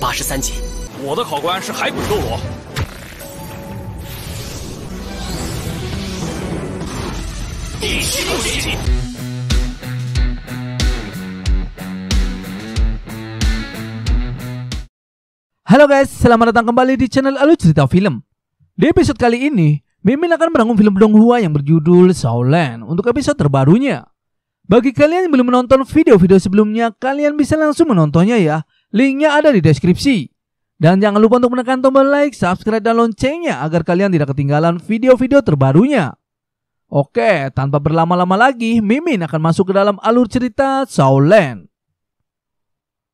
八十三级。我的考官是海鬼斗罗。第七六级。Halo guys, selamat datang kembali di channel Alu Cerita Film. Di episode kali ini, Mimin akan merangkum film Donghua yang berjudul Shaolin untuk episode terbarunya. Bagi kalian yang belum menonton video-video sebelumnya, kalian bisa langsung menontonnya ya. Linknya ada di deskripsi. Dan jangan lupa untuk menekan tombol like, subscribe, dan loncengnya agar kalian tidak ketinggalan video-video terbarunya. Oke, tanpa berlama-lama lagi, Mimin akan masuk ke dalam alur cerita Shaolin.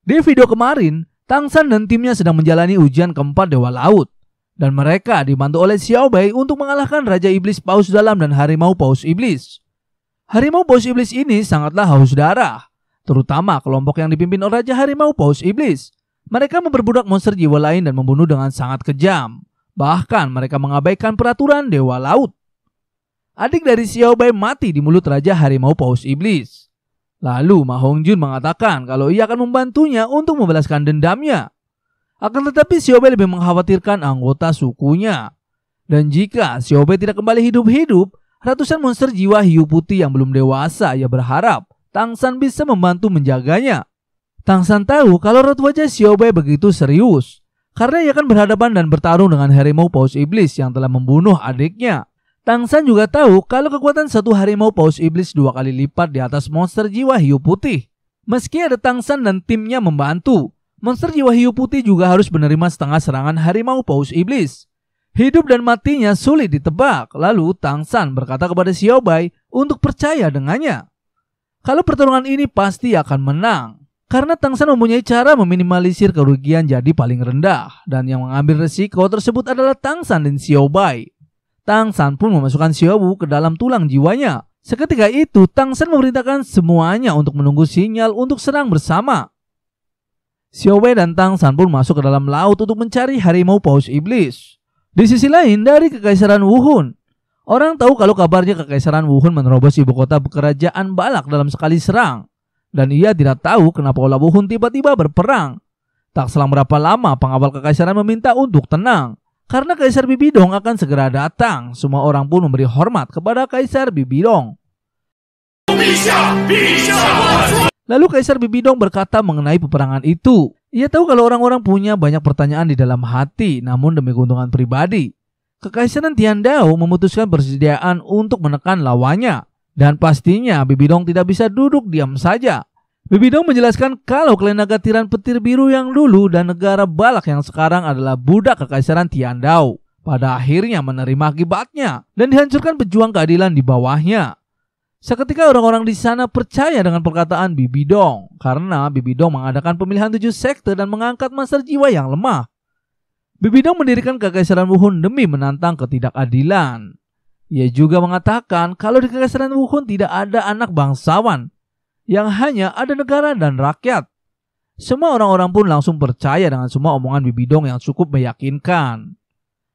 Di video kemarin, Tang San dan timnya sedang menjalani ujian keempat Dewa Laut. Dan mereka dibantu oleh Xiao Bei untuk mengalahkan Raja Iblis Paus Dalam dan Harimau Paus Iblis. Harimau Paus Iblis ini sangatlah haus darah terutama kelompok yang dipimpin oleh Raja Harimau Paus Iblis. Mereka memperbudak monster jiwa lain dan membunuh dengan sangat kejam. Bahkan mereka mengabaikan peraturan Dewa Laut. Adik dari Xiao Bai mati di mulut Raja Harimau Paus Iblis. Lalu Ma Hongjun mengatakan kalau ia akan membantunya untuk membalaskan dendamnya. Akan tetapi Xiao Bai lebih mengkhawatirkan anggota sukunya. Dan jika Xiao Bai tidak kembali hidup-hidup, ratusan monster jiwa hiu putih yang belum dewasa ia berharap Tang San bisa membantu menjaganya. Tang San tahu kalau Rot wajah Xiaobai begitu serius, karena ia akan berhadapan dan bertarung dengan harimau paus iblis yang telah membunuh adiknya. Tang San juga tahu kalau kekuatan satu harimau paus iblis dua kali lipat di atas monster jiwa hiu putih. Meski ada Tang San dan timnya membantu, monster jiwa hiu putih juga harus menerima setengah serangan harimau paus iblis. Hidup dan matinya sulit ditebak, lalu Tang San berkata kepada Xiaobai untuk percaya dengannya kalau pertarungan ini pasti akan menang. Karena Tang San mempunyai cara meminimalisir kerugian jadi paling rendah dan yang mengambil resiko tersebut adalah Tang San dan Xiao Bai. Tang San pun memasukkan Xiao Wu ke dalam tulang jiwanya. Seketika itu, Tang San memerintahkan semuanya untuk menunggu sinyal untuk serang bersama. Xiao Wei dan Tang San pun masuk ke dalam laut untuk mencari harimau paus iblis. Di sisi lain, dari kekaisaran Wuhun, Orang tahu kalau kabarnya Kekaisaran Wuhan menerobos ibu kota kerajaan Balak dalam sekali serang. Dan ia tidak tahu kenapa Ola Wuhan tiba-tiba berperang. Tak selang berapa lama pengawal kekaisaran meminta untuk tenang. Karena Kaisar Bibidong akan segera datang, semua orang pun memberi hormat kepada Kaisar Bibidong. Lalu Kaisar Bibidong berkata mengenai peperangan itu. Ia tahu kalau orang-orang punya banyak pertanyaan di dalam hati, namun demi keuntungan pribadi, Kekaisaran Tian Dao memutuskan persediaan untuk menekan lawannya. Dan pastinya Bibidong tidak bisa duduk diam saja. Bibidong menjelaskan kalau klan naga tiran petir biru yang dulu dan negara balak yang sekarang adalah budak kekaisaran Tian Dao. Pada akhirnya menerima akibatnya dan dihancurkan pejuang keadilan di bawahnya. Seketika orang-orang di sana percaya dengan perkataan Bibidong karena Bibidong mengadakan pemilihan tujuh sekte dan mengangkat master jiwa yang lemah. Bibidang mendirikan Kekaisaran Wuhan demi menantang ketidakadilan. Ia juga mengatakan kalau di Kekaisaran Wuhan tidak ada anak bangsawan, yang hanya ada negara dan rakyat. Semua orang-orang pun langsung percaya dengan semua omongan Bibidong yang cukup meyakinkan.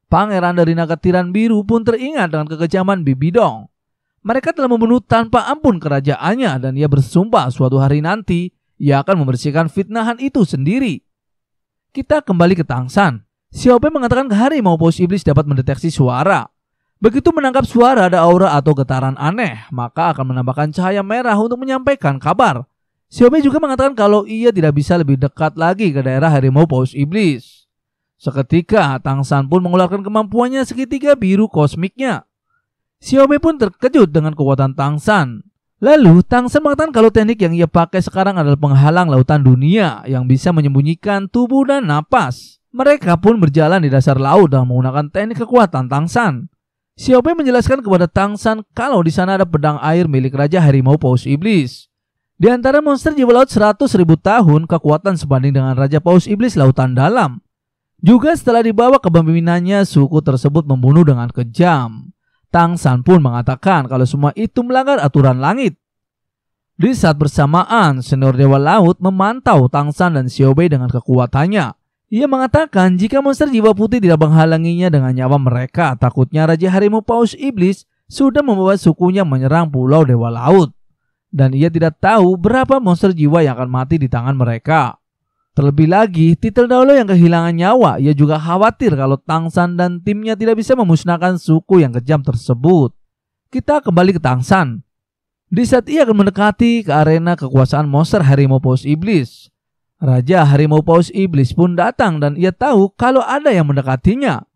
Pangeran dari naga tiran biru pun teringat dengan kekejaman Bibidong. Mereka telah membunuh tanpa ampun kerajaannya dan ia bersumpah suatu hari nanti ia akan membersihkan fitnahan itu sendiri. Kita kembali ke Tang San. Xiaopei mengatakan harimau paus iblis dapat mendeteksi suara. Begitu menangkap suara ada aura atau getaran aneh, maka akan menambahkan cahaya merah untuk menyampaikan kabar. Xiaomi juga mengatakan kalau ia tidak bisa lebih dekat lagi ke daerah harimau paus iblis. Seketika, Tang San pun mengeluarkan kemampuannya segitiga biru kosmiknya. Xiaomi pun terkejut dengan kekuatan Tang San. Lalu, Tang San mengatakan kalau teknik yang ia pakai sekarang adalah penghalang lautan dunia yang bisa menyembunyikan tubuh dan napas. Mereka pun berjalan di dasar laut dan menggunakan teknik kekuatan Tang Xiao Pei menjelaskan kepada Tang San kalau di sana ada pedang air milik Raja Harimau Paus Iblis. Di antara monster jiwa laut 100 ribu tahun, kekuatan sebanding dengan Raja Paus Iblis Lautan Dalam. Juga setelah dibawa ke pembimbingannya, suku tersebut membunuh dengan kejam. Tang San pun mengatakan kalau semua itu melanggar aturan langit. Di saat bersamaan, senior Dewa Laut memantau Tang San dan Xiaobei dengan kekuatannya. Ia mengatakan jika monster jiwa putih tidak menghalanginya dengan nyawa mereka, takutnya Raja Harimau Paus Iblis sudah membawa sukunya menyerang pulau Dewa Laut. Dan ia tidak tahu berapa monster jiwa yang akan mati di tangan mereka. Terlebih lagi, titel Daulo yang kehilangan nyawa, ia juga khawatir kalau Tang San dan timnya tidak bisa memusnahkan suku yang kejam tersebut. Kita kembali ke Tang San. Di saat ia akan mendekati ke arena kekuasaan monster harimau paus iblis, Raja harimau paus iblis pun datang dan ia tahu kalau ada yang mendekatinya.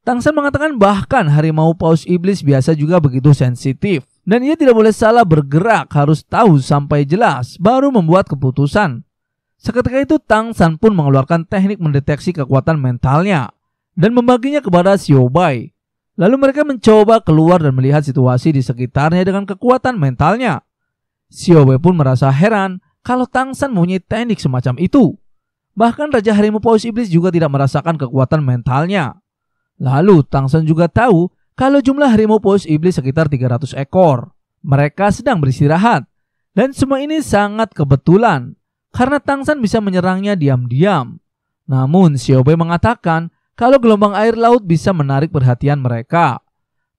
Tang San mengatakan bahkan harimau paus iblis biasa juga begitu sensitif. Dan ia tidak boleh salah bergerak, harus tahu sampai jelas, baru membuat keputusan. Seketika itu Tang San pun mengeluarkan teknik mendeteksi kekuatan mentalnya dan membaginya kepada Siobai. Lalu mereka mencoba keluar dan melihat situasi di sekitarnya dengan kekuatan mentalnya. Siobai pun merasa heran kalau Tang San mempunyai teknik semacam itu. Bahkan Raja Harimau Paus Iblis juga tidak merasakan kekuatan mentalnya. Lalu Tang San juga tahu kalau jumlah harimau paus iblis sekitar 300 ekor. Mereka sedang beristirahat. Dan semua ini sangat kebetulan karena Tang San bisa menyerangnya diam-diam. Namun Xiao Bei mengatakan kalau gelombang air laut bisa menarik perhatian mereka.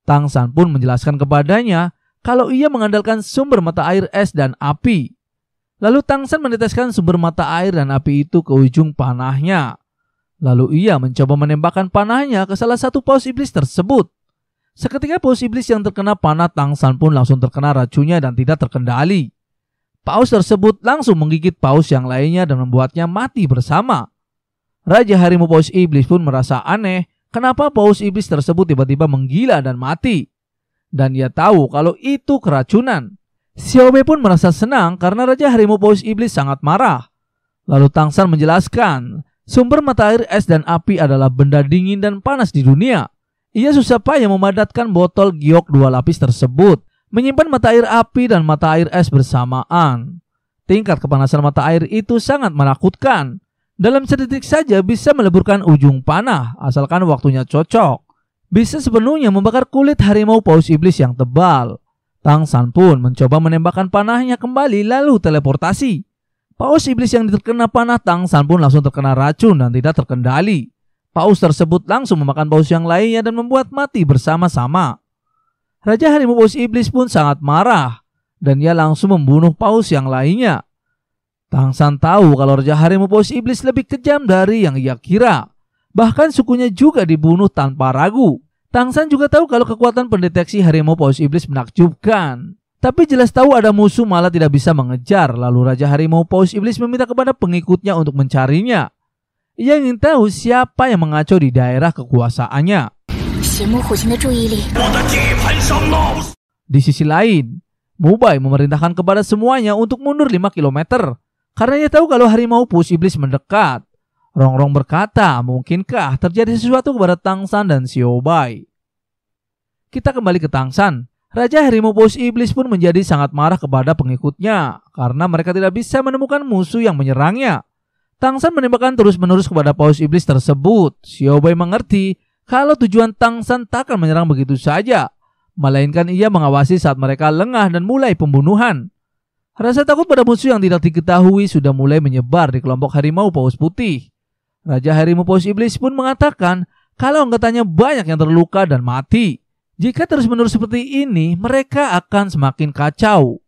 Tang San pun menjelaskan kepadanya kalau ia mengandalkan sumber mata air es dan api. Lalu Tang San meneteskan sumber mata air dan api itu ke ujung panahnya. Lalu ia mencoba menembakkan panahnya ke salah satu paus iblis tersebut. Seketika paus iblis yang terkena panah Tang San pun langsung terkena racunnya dan tidak terkendali. Paus tersebut langsung menggigit paus yang lainnya dan membuatnya mati bersama. Raja harimau paus iblis pun merasa aneh kenapa paus iblis tersebut tiba-tiba menggila dan mati. Dan ia tahu kalau itu keracunan. Xiao Wei pun merasa senang karena Raja Harimau Paus Iblis sangat marah. Lalu Tang San menjelaskan, sumber mata air es dan api adalah benda dingin dan panas di dunia. Ia susah payah memadatkan botol giok dua lapis tersebut, menyimpan mata air api dan mata air es bersamaan. Tingkat kepanasan mata air itu sangat menakutkan. Dalam sedetik saja bisa meleburkan ujung panah, asalkan waktunya cocok. Bisa sepenuhnya membakar kulit harimau paus iblis yang tebal. Tang San pun mencoba menembakkan panahnya kembali lalu teleportasi. Paus iblis yang terkena panah Tang San pun langsung terkena racun dan tidak terkendali. Paus tersebut langsung memakan paus yang lainnya dan membuat mati bersama-sama. Raja harimau paus iblis pun sangat marah dan ia langsung membunuh paus yang lainnya. Tang San tahu kalau Raja Harimau Paus Iblis lebih kejam dari yang ia kira. Bahkan sukunya juga dibunuh tanpa ragu. Tang San juga tahu kalau kekuatan pendeteksi harimau paus iblis menakjubkan. Tapi jelas tahu ada musuh malah tidak bisa mengejar, lalu Raja Harimau Paus Iblis meminta kepada pengikutnya untuk mencarinya. Ia ingin tahu siapa yang mengacau di daerah kekuasaannya. Di sisi lain, Mubai memerintahkan kepada semuanya untuk mundur 5 km, karena ia tahu kalau harimau Paus Iblis mendekat. Rongrong berkata, mungkinkah terjadi sesuatu kepada Tang San dan Xiao Bai? Kita kembali ke Tang San. Raja Harimau Paus Iblis pun menjadi sangat marah kepada pengikutnya karena mereka tidak bisa menemukan musuh yang menyerangnya. Tang San menembakkan terus-menerus kepada paus iblis tersebut. Xiao Bai mengerti kalau tujuan Tang San tak akan menyerang begitu saja, melainkan ia mengawasi saat mereka lengah dan mulai pembunuhan. Rasa takut pada musuh yang tidak diketahui sudah mulai menyebar di kelompok harimau paus putih. Raja Harimau Paus Iblis pun mengatakan kalau anggotanya banyak yang terluka dan mati. Jika terus-menerus seperti ini, mereka akan semakin kacau.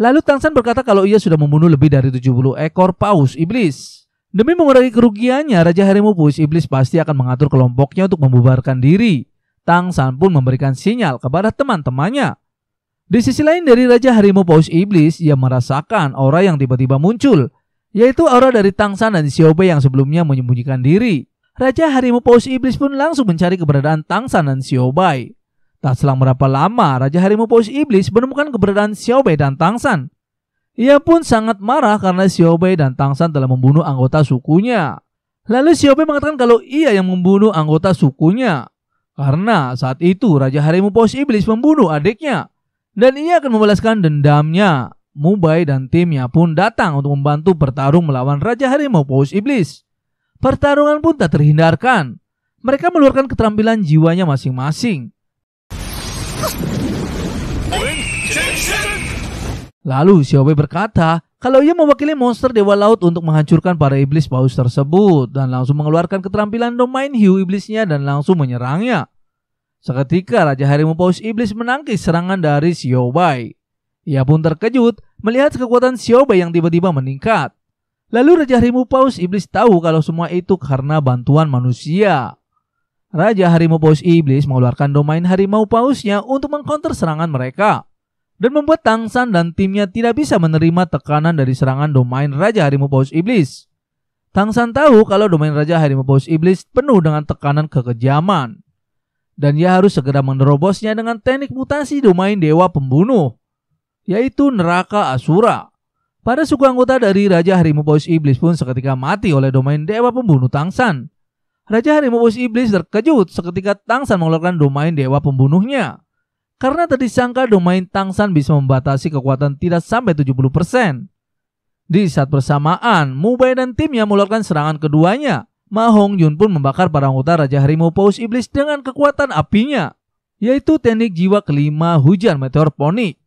Lalu Tang San berkata kalau ia sudah membunuh lebih dari 70 ekor paus iblis. Demi mengurangi kerugiannya, Raja Harimau Paus Iblis pasti akan mengatur kelompoknya untuk membubarkan diri. Tang San pun memberikan sinyal kepada teman-temannya. Di sisi lain dari Raja Harimau Paus Iblis, ia merasakan aura yang tiba-tiba muncul yaitu aura dari Tang San dan Xiaobe yang sebelumnya menyembunyikan diri. Raja Harimau Paus Iblis pun langsung mencari keberadaan Tang San dan Xiaobai. Tak selang berapa lama, Raja Harimau Paus Iblis menemukan keberadaan Bei dan Tang San. Ia pun sangat marah karena Bei dan Tang San telah membunuh anggota sukunya. Lalu Bei mengatakan kalau ia yang membunuh anggota sukunya. Karena saat itu Raja Harimau Paus Iblis membunuh adiknya. Dan ia akan membalaskan dendamnya. Mubai dan timnya pun datang untuk membantu bertarung melawan Raja Harimau Paus Iblis. Pertarungan pun tak terhindarkan. Mereka meluarkan keterampilan jiwanya masing-masing. Lalu Xiaobe berkata kalau ia mewakili monster dewa laut untuk menghancurkan para iblis paus tersebut dan langsung mengeluarkan keterampilan domain hiu iblisnya dan langsung menyerangnya. Seketika Raja Harimau Paus Iblis menangkis serangan dari Xiaobai. Ia pun terkejut melihat kekuatan Xiaobai yang tiba-tiba meningkat. Lalu Raja Harimau Paus Iblis tahu kalau semua itu karena bantuan manusia. Raja Harimau Paus Iblis mengeluarkan domain Harimau Pausnya untuk mengkonter serangan mereka dan membuat Tang San dan timnya tidak bisa menerima tekanan dari serangan domain Raja Harimau Paus Iblis. Tang San tahu kalau domain Raja Harimau Paus Iblis penuh dengan tekanan kekejaman dan ia harus segera menerobosnya dengan teknik mutasi domain Dewa Pembunuh yaitu neraka Asura. pada suku anggota dari Raja Harimau Paus Iblis pun seketika mati oleh domain dewa pembunuh Tangsan. Raja Harimau Paus Iblis terkejut seketika Tangsan mengeluarkan domain dewa pembunuhnya. Karena tadi sangka domain Tangsan bisa membatasi kekuatan tidak sampai 70%. Di saat bersamaan, Mubai dan timnya mengeluarkan serangan keduanya. Ma Hong Yun pun membakar para anggota Raja Harimau Paus Iblis dengan kekuatan apinya, yaitu teknik jiwa kelima hujan meteor ponik.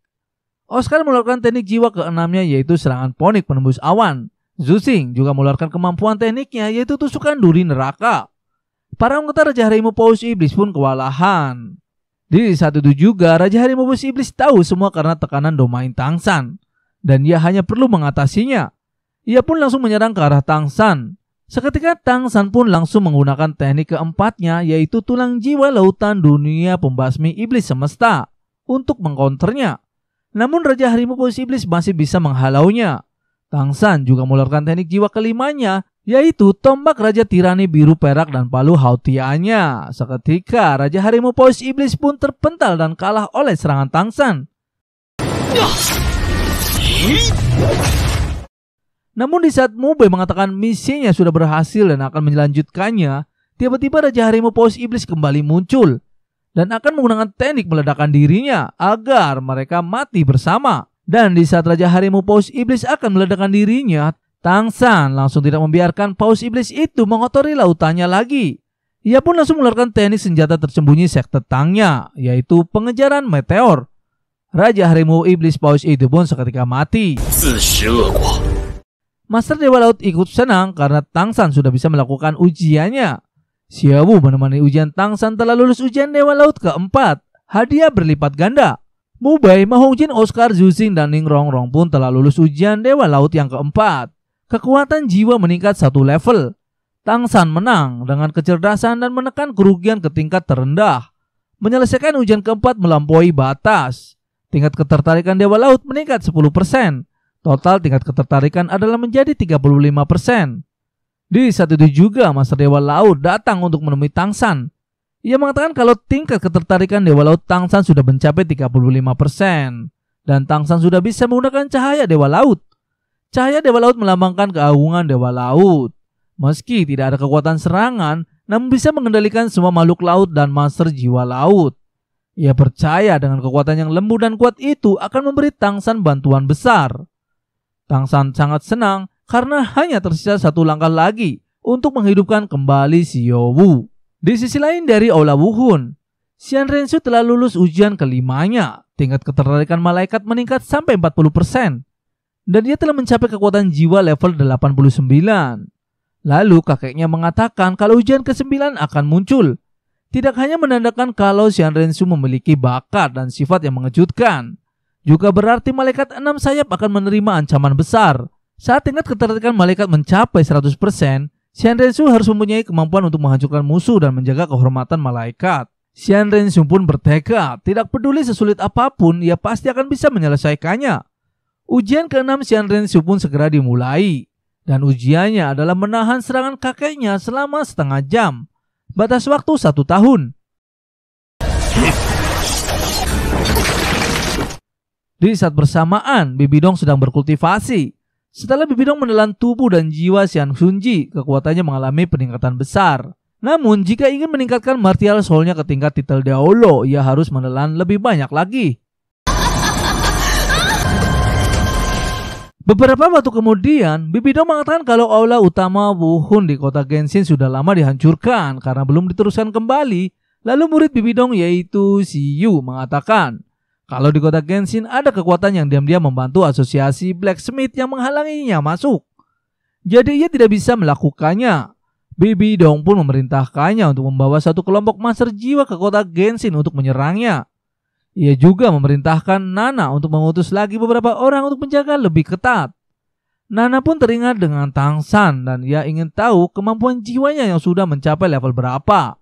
Oscar oh, melakukan teknik jiwa keenamnya yaitu serangan ponik penembus awan. Zusing juga meluarkan kemampuan tekniknya yaitu tusukan duri neraka. Para anggota Raja Harimau Paus Iblis pun kewalahan. Di saat itu juga Raja Harimau Paus Iblis tahu semua karena tekanan domain Tangsan. Dan ia hanya perlu mengatasinya. Ia pun langsung menyerang ke arah Tangsan. Seketika Tangsan pun langsung menggunakan teknik keempatnya yaitu tulang jiwa lautan dunia pembasmi iblis semesta untuk mengkonternya. Namun Raja Harimau Polisi Iblis masih bisa menghalaunya. Tang San juga mengeluarkan teknik jiwa kelimanya, yaitu tombak Raja Tirani Biru Perak dan palu Hautianya. Seketika Raja Harimau Polisi Iblis pun terpental dan kalah oleh serangan Tang San. Namun di saat Mube mengatakan misinya sudah berhasil dan akan melanjutkannya, tiba-tiba Raja Harimau Paus Iblis kembali muncul dan akan menggunakan teknik meledakkan dirinya agar mereka mati bersama. Dan di saat Raja Harimau Paus Iblis akan meledakkan dirinya, Tang San langsung tidak membiarkan Paus Iblis itu mengotori lautannya lagi. Ia pun langsung mengeluarkan teknik senjata tersembunyi sekte Tangnya, yaitu pengejaran meteor. Raja Harimau Iblis Paus itu pun seketika mati. Master Dewa Laut ikut senang karena Tang San sudah bisa melakukan ujiannya. Xiaowu menemani ujian Tang San telah lulus ujian Dewa Laut keempat. Hadiah berlipat ganda. Mubai, Mahongjin, Oscar, Zuzing, dan Ning Rongrong pun telah lulus ujian Dewa Laut yang keempat. Kekuatan jiwa meningkat satu level. Tang San menang dengan kecerdasan dan menekan kerugian ke tingkat terendah. Menyelesaikan ujian keempat melampaui batas. Tingkat ketertarikan Dewa Laut meningkat 10%. Total tingkat ketertarikan adalah menjadi 35%. Di saat itu juga Master Dewa Laut datang untuk menemui Tang San. Ia mengatakan kalau tingkat ketertarikan Dewa Laut Tang San sudah mencapai 35% persen dan Tang San sudah bisa menggunakan cahaya Dewa Laut. Cahaya Dewa Laut melambangkan keagungan Dewa Laut. Meski tidak ada kekuatan serangan, namun bisa mengendalikan semua makhluk laut dan master jiwa laut. Ia percaya dengan kekuatan yang lembut dan kuat itu akan memberi Tang San bantuan besar. Tang San sangat senang karena hanya tersisa satu langkah lagi untuk menghidupkan kembali si Yowu. Di sisi lain dari Ola Wuhun, Xian Rensu telah lulus ujian kelimanya. Tingkat ketertarikan malaikat meningkat sampai 40%. Dan dia telah mencapai kekuatan jiwa level 89. Lalu kakeknya mengatakan kalau ujian ke-9 akan muncul. Tidak hanya menandakan kalau Xian Rensu memiliki bakat dan sifat yang mengejutkan. Juga berarti malaikat enam sayap akan menerima ancaman besar saat tingkat ketertarikan malaikat mencapai 100%, Renshu harus mempunyai kemampuan untuk menghancurkan musuh dan menjaga kehormatan malaikat. Xian Renshu pun bertekad, tidak peduli sesulit apapun, ia pasti akan bisa menyelesaikannya. Ujian keenam Xian Renshu pun segera dimulai, dan ujiannya adalah menahan serangan kakeknya selama setengah jam. Batas waktu satu tahun. Di saat bersamaan, Bibidong sedang berkultivasi. Setelah Bibidong menelan tubuh dan jiwa Xian Sunji, kekuatannya mengalami peningkatan besar. Namun, jika ingin meningkatkan martial soul-nya ke tingkat titel Daolo, ia harus menelan lebih banyak lagi. Beberapa waktu kemudian, Bibidong mengatakan kalau aula utama Wuhun di kota Genshin sudah lama dihancurkan karena belum diteruskan kembali. Lalu murid Bibidong yaitu Si Yu mengatakan, kalau di kota Genshin ada kekuatan yang diam-diam membantu asosiasi blacksmith yang menghalanginya masuk. Jadi ia tidak bisa melakukannya. Bibi Dong pun memerintahkannya untuk membawa satu kelompok master jiwa ke kota Genshin untuk menyerangnya. Ia juga memerintahkan Nana untuk mengutus lagi beberapa orang untuk menjaga lebih ketat. Nana pun teringat dengan Tang San dan ia ingin tahu kemampuan jiwanya yang sudah mencapai level berapa.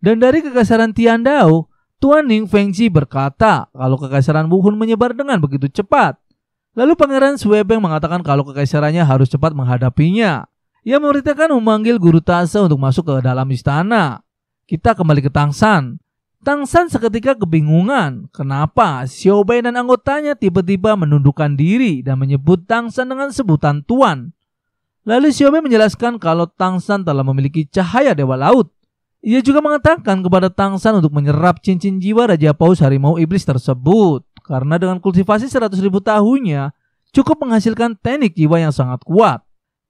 Dan dari kekasaran Tian Dao, Tuan Ning Fengji berkata kalau kekaisaran Wuhun menyebar dengan begitu cepat. Lalu Pangeran Suebeng mengatakan kalau kekaisarannya harus cepat menghadapinya. Ia memerintahkan memanggil guru Tase untuk masuk ke dalam istana. Kita kembali ke Tang San. Tang San seketika kebingungan kenapa Xiao Bei dan anggotanya tiba-tiba menundukkan diri dan menyebut Tang San dengan sebutan Tuan. Lalu Xiao Bei menjelaskan kalau Tang San telah memiliki cahaya Dewa Laut ia juga mengatakan kepada Tang San untuk menyerap cincin jiwa Raja Paus Harimau Iblis tersebut. Karena dengan kultivasi 100.000 tahunnya, cukup menghasilkan teknik jiwa yang sangat kuat.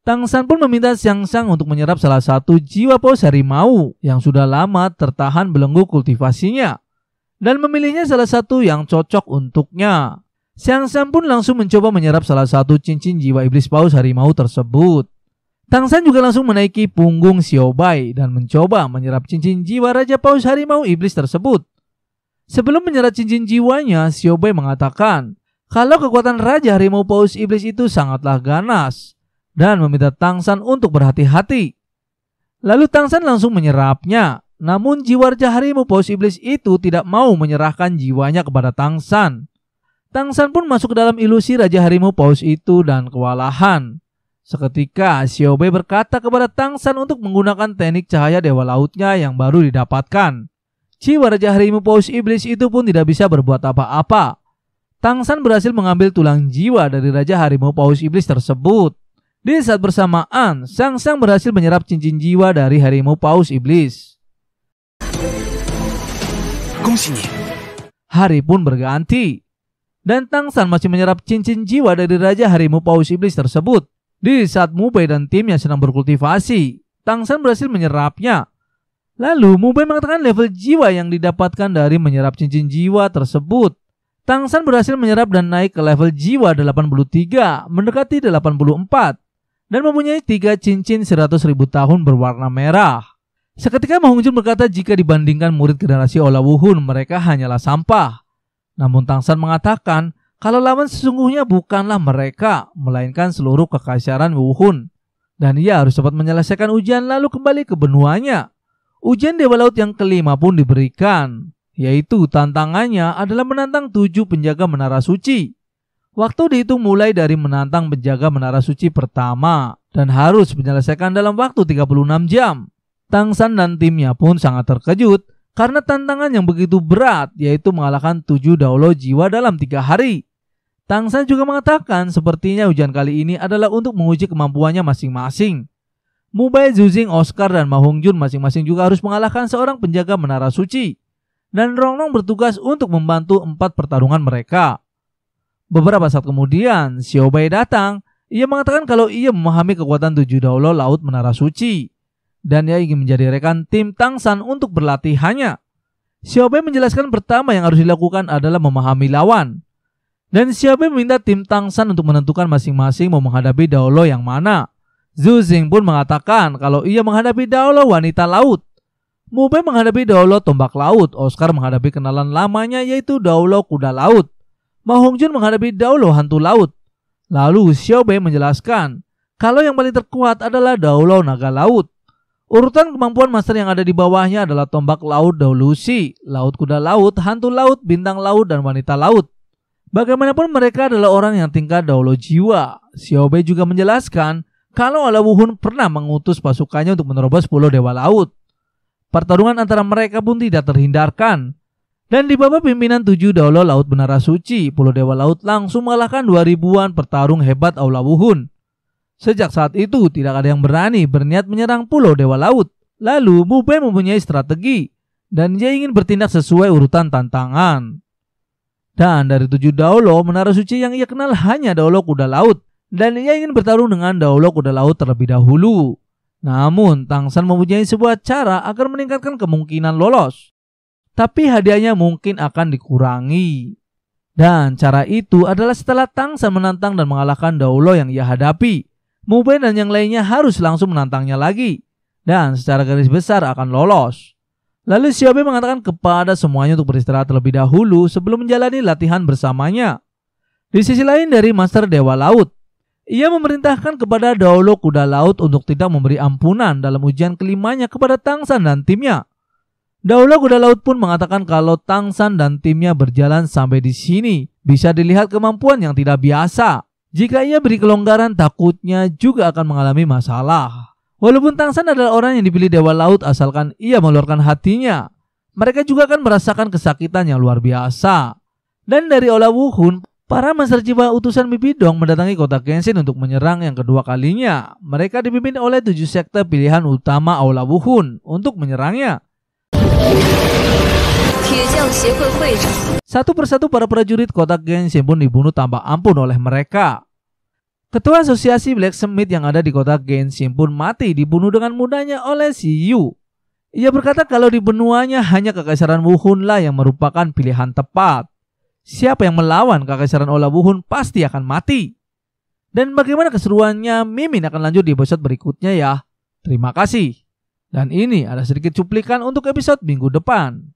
Tang San pun meminta Siang Sang untuk menyerap salah satu jiwa paus harimau yang sudah lama tertahan belenggu kultivasinya dan memilihnya salah satu yang cocok untuknya. Siang Sang pun langsung mencoba menyerap salah satu cincin jiwa iblis paus harimau tersebut. Tang San juga langsung menaiki punggung Xiaobai dan mencoba menyerap cincin jiwa Raja Paus Harimau Iblis tersebut. Sebelum menyerap cincin jiwanya, Xiaobai mengatakan kalau kekuatan Raja Harimau Paus Iblis itu sangatlah ganas dan meminta Tang San untuk berhati-hati. Lalu Tang San langsung menyerapnya, namun jiwa Raja Harimau Paus Iblis itu tidak mau menyerahkan jiwanya kepada Tang San. Tang San pun masuk ke dalam ilusi Raja Harimau Paus itu dan kewalahan. Seketika Siobe berkata kepada Tang San untuk menggunakan teknik cahaya dewa lautnya yang baru didapatkan. Raja harimau paus iblis itu pun tidak bisa berbuat apa-apa. Tang San berhasil mengambil tulang jiwa dari raja harimau paus iblis tersebut. Di saat bersamaan, Sang Sang berhasil menyerap cincin jiwa dari harimau paus iblis. Hari pun berganti, dan Tang San masih menyerap cincin jiwa dari raja harimau paus iblis tersebut di saat Mubai dan timnya sedang berkultivasi, Tang San berhasil menyerapnya. Lalu Mubai mengatakan level jiwa yang didapatkan dari menyerap cincin jiwa tersebut. Tang San berhasil menyerap dan naik ke level jiwa 83, mendekati 84, dan mempunyai tiga cincin 100 ribu tahun berwarna merah. Seketika Mahung Jun berkata jika dibandingkan murid generasi Ola Wuhun, mereka hanyalah sampah. Namun Tang San mengatakan kalau lawan sesungguhnya bukanlah mereka, melainkan seluruh kekaisaran Wuhun. Dan ia harus cepat menyelesaikan ujian lalu kembali ke benuanya. Ujian Dewa Laut yang kelima pun diberikan, yaitu tantangannya adalah menantang tujuh penjaga menara suci. Waktu dihitung mulai dari menantang penjaga menara suci pertama dan harus menyelesaikan dalam waktu 36 jam. Tang San dan timnya pun sangat terkejut karena tantangan yang begitu berat yaitu mengalahkan tujuh daulo jiwa dalam tiga hari. Tang San juga mengatakan sepertinya ujian kali ini adalah untuk menguji kemampuannya masing-masing. Mubai Zuzing, Oscar, dan Jun masing-masing juga harus mengalahkan seorang penjaga menara suci. Dan Rongnong bertugas untuk membantu empat pertarungan mereka. Beberapa saat kemudian, Xiao Bai datang. Ia mengatakan kalau ia memahami kekuatan tujuh daulo laut menara suci. Dan ia ingin menjadi rekan tim Tang San untuk berlatihannya. Bai menjelaskan pertama yang harus dilakukan adalah memahami lawan. Dan Xiaobei meminta tim Tang San untuk menentukan masing-masing mau menghadapi Daolo yang mana. Zhu Xing pun mengatakan kalau ia menghadapi Daolo wanita laut. Bei menghadapi Daolo tombak laut, Oscar menghadapi kenalan lamanya yaitu Daolo kuda laut. Ma Hongjun menghadapi Daolo hantu laut. Lalu Xiaobei menjelaskan kalau yang paling terkuat adalah Daolo naga laut. Urutan kemampuan master yang ada di bawahnya adalah tombak laut Daolusi, laut kuda laut, hantu laut, bintang laut, dan wanita laut. Bagaimanapun mereka adalah orang yang tingkat daulo jiwa. Siobe juga menjelaskan kalau ala Wuhun pernah mengutus pasukannya untuk menerobos pulau Dewa Laut. Pertarungan antara mereka pun tidak terhindarkan. Dan di bawah pimpinan tujuh daulo Laut Menara Suci, Pulau Dewa Laut langsung mengalahkan dua ribuan pertarung hebat Wuhun. Sejak saat itu, tidak ada yang berani berniat menyerang Pulau Dewa Laut. Lalu, Mubai mempunyai strategi, dan dia ingin bertindak sesuai urutan tantangan. Dan dari tujuh Daulo, menara suci yang ia kenal hanya Daulo Kuda Laut. Dan ia ingin bertarung dengan Daulo Kuda Laut terlebih dahulu. Namun, Tang San mempunyai sebuah cara agar meningkatkan kemungkinan lolos. Tapi hadiahnya mungkin akan dikurangi. Dan cara itu adalah setelah Tang San menantang dan mengalahkan Daulo yang ia hadapi. Mubai dan yang lainnya harus langsung menantangnya lagi. Dan secara garis besar akan lolos. Lalu Xiaomi mengatakan kepada semuanya untuk beristirahat terlebih dahulu sebelum menjalani latihan bersamanya. Di sisi lain dari Master Dewa Laut, ia memerintahkan kepada Daolo Kuda Laut untuk tidak memberi ampunan dalam ujian kelimanya kepada Tang San dan timnya. Daolo Kuda Laut pun mengatakan kalau Tang San dan timnya berjalan sampai di sini, bisa dilihat kemampuan yang tidak biasa. Jika ia beri kelonggaran, takutnya juga akan mengalami masalah. Walaupun Tang San adalah orang yang dipilih dewa laut asalkan ia mengeluarkan hatinya, mereka juga akan merasakan kesakitan yang luar biasa. Dan dari Ola Wuhun, para Master Jiwa utusan Mipidong mendatangi kota Genshin untuk menyerang yang kedua kalinya. Mereka dipimpin oleh tujuh sekte pilihan utama Ola Wuhun untuk menyerangnya. Satu persatu para prajurit kota Genshin pun dibunuh tanpa ampun oleh mereka. Ketua asosiasi blacksmith yang ada di kota Genshin pun mati dibunuh dengan mudahnya oleh si Yu. Ia berkata kalau di benuanya hanya kekaisaran Wuhun lah yang merupakan pilihan tepat. Siapa yang melawan kekaisaran Ola Wuhun pasti akan mati. Dan bagaimana keseruannya Mimin akan lanjut di episode berikutnya ya. Terima kasih. Dan ini ada sedikit cuplikan untuk episode minggu depan.